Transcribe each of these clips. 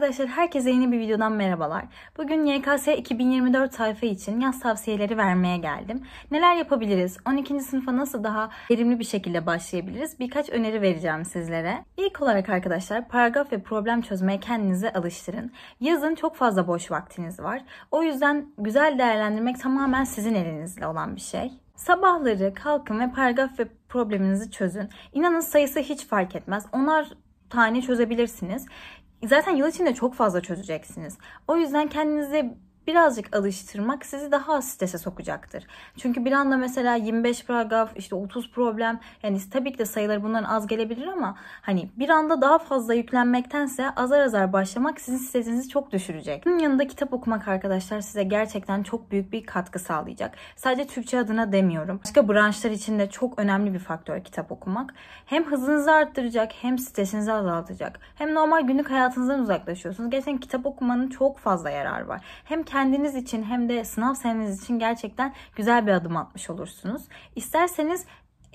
Arkadaşlar herkese yeni bir videodan merhabalar. Bugün YKS 2024 sayfa için yaz tavsiyeleri vermeye geldim. Neler yapabiliriz? 12. sınıfa nasıl daha verimli bir şekilde başlayabiliriz? Birkaç öneri vereceğim sizlere. İlk olarak arkadaşlar paragraf ve problem çözmeye kendinizi alıştırın. Yazın çok fazla boş vaktiniz var. O yüzden güzel değerlendirmek tamamen sizin elinizle olan bir şey. Sabahları kalkın ve paragraf ve probleminizi çözün. İnanın sayısı hiç fark etmez. Onar tane çözebilirsiniz. Zaten yıl içinde çok fazla çözeceksiniz. O yüzden kendinizi birazcık alıştırmak sizi daha az strese sokacaktır. Çünkü bir anda mesela 25 paragraf işte 30 problem yani tabii ki de sayıları bundan az gelebilir ama hani bir anda daha fazla yüklenmektense azar azar başlamak sizin stresinizi çok düşürecek. Bunun yanında kitap okumak arkadaşlar size gerçekten çok büyük bir katkı sağlayacak. Sadece Türkçe adına demiyorum. Başka branşlar için de çok önemli bir faktör kitap okumak. Hem hızınızı arttıracak hem stresinizi azaltacak. Hem normal günlük hayatınızdan uzaklaşıyorsunuz. Gerçekten kitap okumanın çok fazla yararı var. Hem kendi kendiniz için hem de sınav seneniz için gerçekten güzel bir adım atmış olursunuz. İsterseniz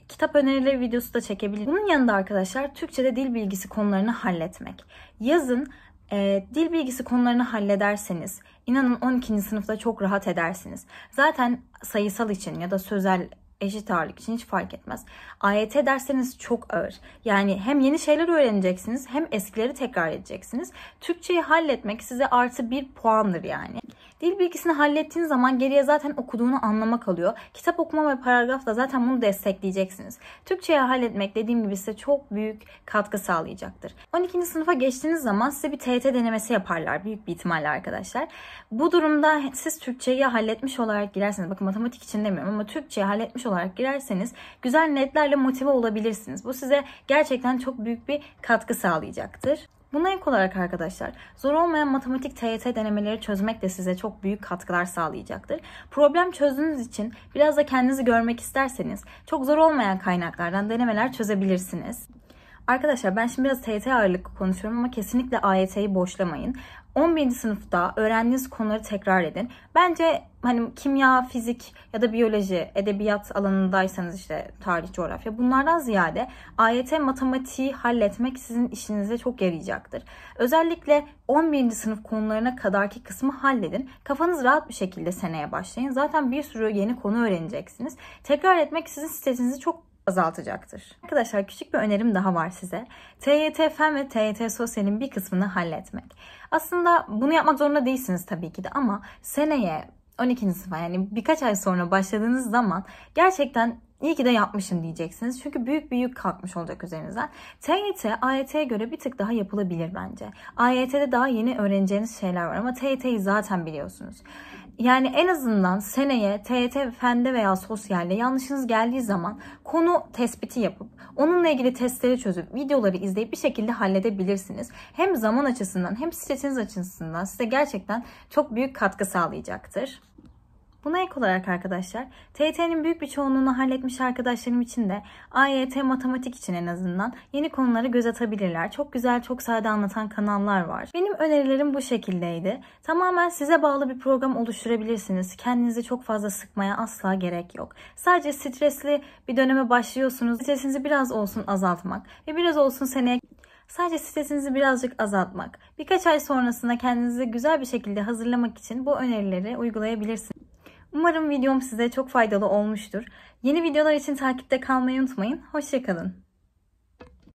kitap önerileri videosu da çekebilirim. Bunun yanında arkadaşlar Türkçe'de dil bilgisi konularını halletmek. Yazın e, dil bilgisi konularını hallederseniz inanın 12. sınıfta çok rahat edersiniz. Zaten sayısal için ya da sözel eşit ağırlık için hiç fark etmez. AYT derseniz çok ağır. Yani hem yeni şeyler öğreneceksiniz hem eskileri tekrar edeceksiniz. Türkçeyi halletmek size artı bir puandır yani. Dil bilgisini hallettiğiniz zaman geriye zaten okuduğunu anlamak kalıyor. Kitap okuma ve paragraf da zaten bunu destekleyeceksiniz. Türkçeyi halletmek dediğim gibi size çok büyük katkı sağlayacaktır. 12. sınıfa geçtiğiniz zaman size bir TET denemesi yaparlar büyük bir ihtimalle arkadaşlar. Bu durumda siz Türkçeyi halletmiş olarak girerseniz, bakın matematik için demiyorum ama Türkçeyi halletmiş olarak girerseniz güzel netlerle motive olabilirsiniz. Bu size gerçekten çok büyük bir katkı sağlayacaktır. Buna ek olarak arkadaşlar zor olmayan matematik TYT denemeleri çözmek de size çok büyük katkılar sağlayacaktır. Problem çözdüğünüz için biraz da kendinizi görmek isterseniz çok zor olmayan kaynaklardan denemeler çözebilirsiniz. Arkadaşlar ben şimdi biraz TYT ağırlıklı konuşuyorum ama kesinlikle AYT'yi boşlamayın. 11. sınıfta öğrendiğiniz konuları tekrar edin. Bence hani kimya, fizik ya da biyoloji, edebiyat alanındaysanız işte tarih, coğrafya bunlardan ziyade AYT matematiği halletmek sizin işinize çok yarayacaktır. Özellikle 11. sınıf konularına kadarki kısmı halledin. Kafanız rahat bir şekilde seneye başlayın. Zaten bir sürü yeni konu öğreneceksiniz. Tekrar etmek sizin stresinizi çok azaltacaktır. Arkadaşlar küçük bir önerim daha var size. TYT Fen ve TYT Sosyal'in bir kısmını halletmek. Aslında bunu yapmak zorunda değilsiniz tabii ki de ama seneye 12. sınıfa yani birkaç ay sonra başladığınız zaman gerçekten İyi ki de yapmışım diyeceksiniz. Çünkü büyük bir yük kalkmış olacak üzerinizden. TYT, AYT'ye göre bir tık daha yapılabilir bence. AYT'de daha yeni öğreneceğiniz şeyler var ama TYT'yi zaten biliyorsunuz yani en azından seneye TYT fende veya sosyalde yanlışınız geldiği zaman konu tespiti yapıp onunla ilgili testleri çözüp videoları izleyip bir şekilde halledebilirsiniz. Hem zaman açısından hem stresiniz açısından size gerçekten çok büyük katkı sağlayacaktır. Buna ek olarak arkadaşlar TYT'nin büyük bir çoğunluğunu halletmiş arkadaşlarım için de AYT matematik için en azından yeni konuları göz atabilirler. Çok güzel çok sade anlatan kanallar var. Benim önerilerim bu şekildeydi. Tamamen size bağlı bir program oluşturabilirsiniz. Kendinizi çok fazla sıkmaya asla gerek yok. Sadece stresli bir döneme başlıyorsunuz. Stresinizi biraz olsun azaltmak ve biraz olsun seneye Sadece stresinizi birazcık azaltmak. Birkaç ay sonrasında kendinizi güzel bir şekilde hazırlamak için bu önerileri uygulayabilirsiniz. Umarım videom size çok faydalı olmuştur. Yeni videolar için takipte kalmayı unutmayın. Hoşçakalın.